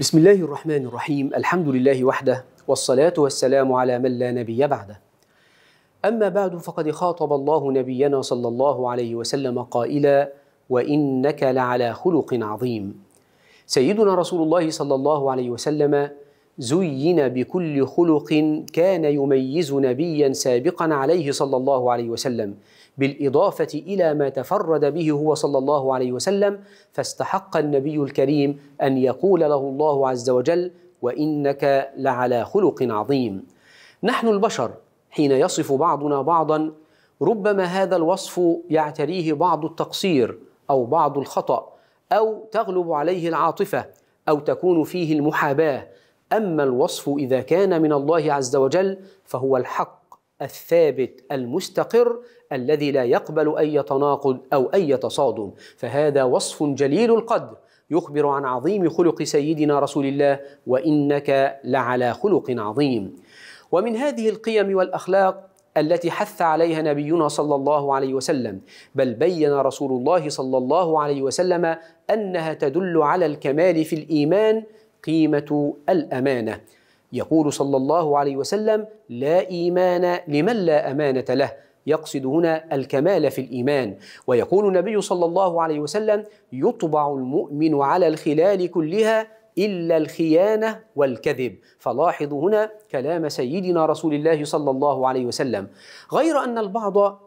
بسم الله الرحمن الرحيم الحمد لله وحده والصلاة والسلام على من لا نبي بعده أما بعد فقد خاطب الله نبينا صلى الله عليه وسلم قائلا وإنك لعلى خلق عظيم سيدنا رسول الله صلى الله عليه وسلم زين بكل خلق كان يميز نبيا سابقا عليه صلى الله عليه وسلم بالاضافه الى ما تفرد به هو صلى الله عليه وسلم فاستحق النبي الكريم ان يقول له الله عز وجل وانك لعلى خلق عظيم نحن البشر حين يصف بعضنا بعضا ربما هذا الوصف يعتريه بعض التقصير او بعض الخطا او تغلب عليه العاطفه او تكون فيه المحاباه اما الوصف اذا كان من الله عز وجل فهو الحق الثابت المستقر الذي لا يقبل اي تناقض او اي تصادم فهذا وصف جليل القدر يخبر عن عظيم خلق سيدنا رسول الله وانك لعلى خلق عظيم ومن هذه القيم والاخلاق التي حث عليها نبينا صلى الله عليه وسلم بل بين رسول الله صلى الله عليه وسلم انها تدل على الكمال في الايمان قيمه الامانه يقول صلى الله عليه وسلم لا ايمان لمن لا امانه له يقصد هنا الكمال في الايمان ويقول النبي صلى الله عليه وسلم يطبع المؤمن على الخلال كلها الا الخيانه والكذب فلاحظوا هنا كلام سيدنا رسول الله صلى الله عليه وسلم غير ان البعض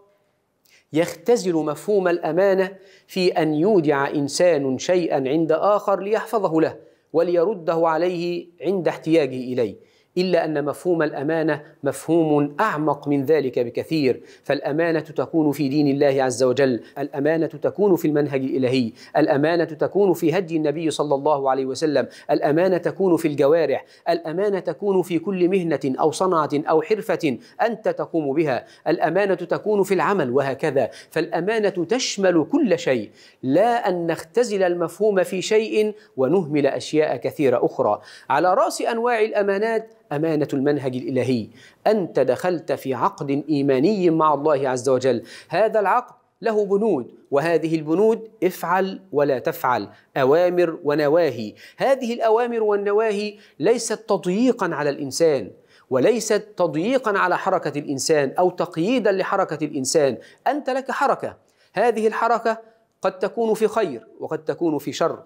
يختزل مفهوم الامانه في ان يودع انسان شيئا عند اخر ليحفظه له وليرده عليه عند احتياجه إليه الا ان مفهوم الامانه مفهوم اعمق من ذلك بكثير فالامانه تكون في دين الله عز وجل الامانه تكون في المنهج الالهي الامانه تكون في هدي النبي صلى الله عليه وسلم الامانه تكون في الجوارح الامانه تكون في كل مهنه او صنعه او حرفه انت تقوم بها الامانه تكون في العمل وهكذا فالامانه تشمل كل شيء لا ان نختزل المفهوم في شيء ونهمل اشياء كثيره اخرى على راس انواع الامانات امانه المنهج الالهي انت دخلت في عقد ايماني مع الله عز وجل هذا العقد له بنود وهذه البنود افعل ولا تفعل اوامر ونواهي هذه الاوامر والنواهي ليست تضييقا على الانسان وليست تضييقا على حركه الانسان او تقييدا لحركه الانسان انت لك حركه هذه الحركه قد تكون في خير وقد تكون في شر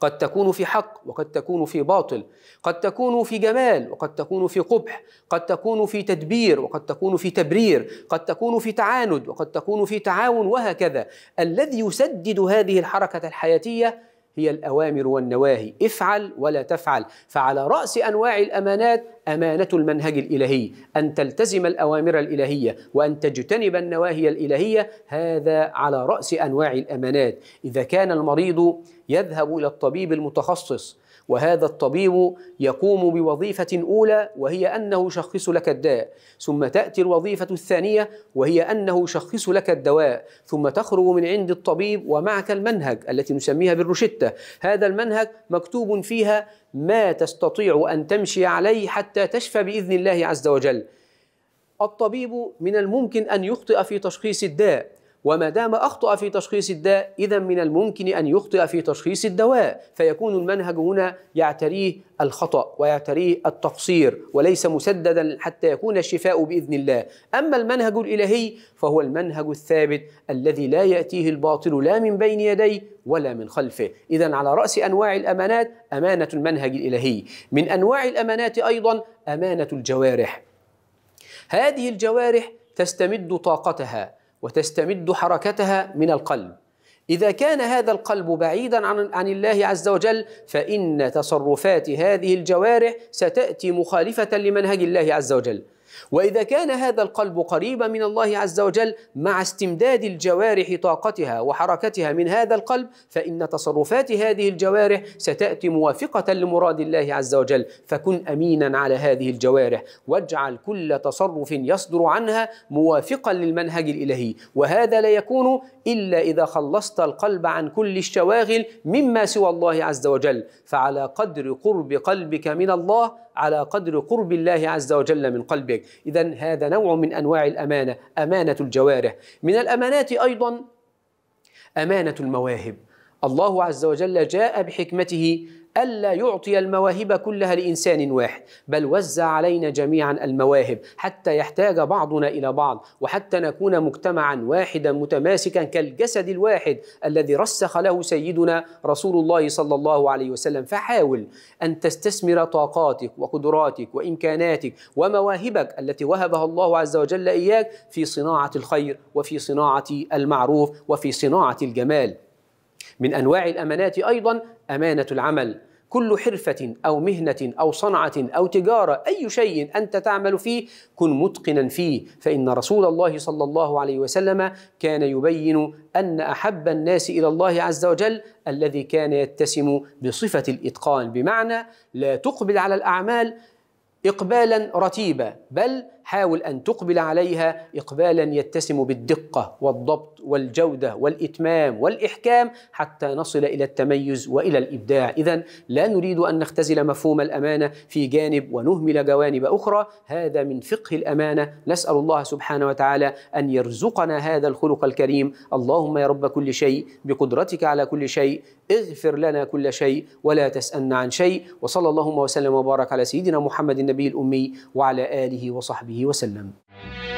قد تكون في حق وقد تكون في باطل قد تكون في جمال وقد تكون في قبح قد تكون في تدبير وقد تكون في تبرير قد تكون في تعاند وقد تكون في تعاون وهكذا الذي يسدد هذه الحركه الحياتيه هي الأوامر والنواهي افعل ولا تفعل فعلى رأس أنواع الأمانات أمانة المنهج الإلهي أن تلتزم الأوامر الإلهية وأن تجتنب النواهي الإلهية هذا على رأس أنواع الأمانات إذا كان المريض يذهب إلى الطبيب المتخصص وهذا الطبيب يقوم بوظيفة أولى وهي أنه يشخص لك الداء ثم تأتي الوظيفة الثانية وهي أنه يشخص لك الدواء ثم تخرج من عند الطبيب ومعك المنهج التي نسميها بالروشتة هذا المنهج مكتوب فيها ما تستطيع أن تمشي عليه حتى تشفى بإذن الله عز وجل الطبيب من الممكن أن يخطئ في تشخيص الداء وما دام أخطأ في تشخيص الداء إذا من الممكن أن يخطئ في تشخيص الدواء فيكون المنهج هنا يعتريه الخطأ ويعتريه التقصير وليس مسددا حتى يكون الشفاء بإذن الله أما المنهج الإلهي فهو المنهج الثابت الذي لا يأتيه الباطل لا من بين يديه ولا من خلفه إذا على رأس أنواع الأمانات أمانة المنهج الإلهي من أنواع الأمانات أيضا أمانة الجوارح هذه الجوارح تستمد طاقتها وتستمد حركتها من القلب إذا كان هذا القلب بعيدا عن, الله عز وجل فإن تصرفات هذه الجوارح ستأتي مخالفة لمنهج الله عز وجل واذا كان هذا القلب قريبا من الله عز وجل مع استمداد الجوارح طاقتها وحركتها من هذا القلب فان تصرفات هذه الجوارح ستاتي موافقه لمراد الله عز وجل فكن امينا على هذه الجوارح واجعل كل تصرف يصدر عنها موافقا للمنهج الالهي وهذا لا يكون الا اذا خلصت القلب عن كل الشواغل مما سوى الله عز وجل فعلى قدر قرب قلبك من الله على قدر قرب الله عز وجل من قلبك الجيد إذا هذا نوع من أنواع الأمانة أمانة الجوارح من الأمانات أيضا أمانة المواهب الله عز وجل جاء بحكمته ألا يعطي المواهب كلها لإنسان واحد بل وزع علينا جميعا المواهب حتى يحتاج بعضنا إلى بعض وحتى نكون مجتمعا واحدا متماسكا كالجسد الواحد الذي رسخ له سيدنا رسول الله صلى الله عليه وسلم فحاول أن تستثمر طاقاتك وقدراتك وإمكاناتك ومواهبك التي وهبها الله عز وجل إياك في صناعة الخير وفي صناعة المعروف وفي صناعة الجمال من انواع الامانات ايضا امانه العمل كل حرفة أو مهنة أو صنعة أو تجارة أي شيء أنت تعمل فيه كن متقنا فيه فإن رسول الله صلى الله عليه وسلم كان يبين أن أحب الناس إلى الله عز وجل الذي كان يتسم بصفة الإتقان بمعنى لا تقبل على الأعمال إقبالا رتيبا بل حاول أن تقبل عليها إقبالا يتسم بالدقة والضبط والجودة والإتمام والإحكام حتى نصل إلى التميز وإلى الإبداع إذا لا نريد أن نختزل مفهوم الأمانة في جانب ونهمل جوانب أخرى هذا من فقه الأمانة نسأل الله سبحانه وتعالى أن يرزقنا هذا الخلق الكريم اللهم يا رب كل شيء بقدرتك على كل شيء اغفر لنا كل شيء ولا تسألنا عن شيء وصلى اللهم وسلم وبارك على سيدنا محمد النبي النبي الأمي وعلى آله وصحبه وسلم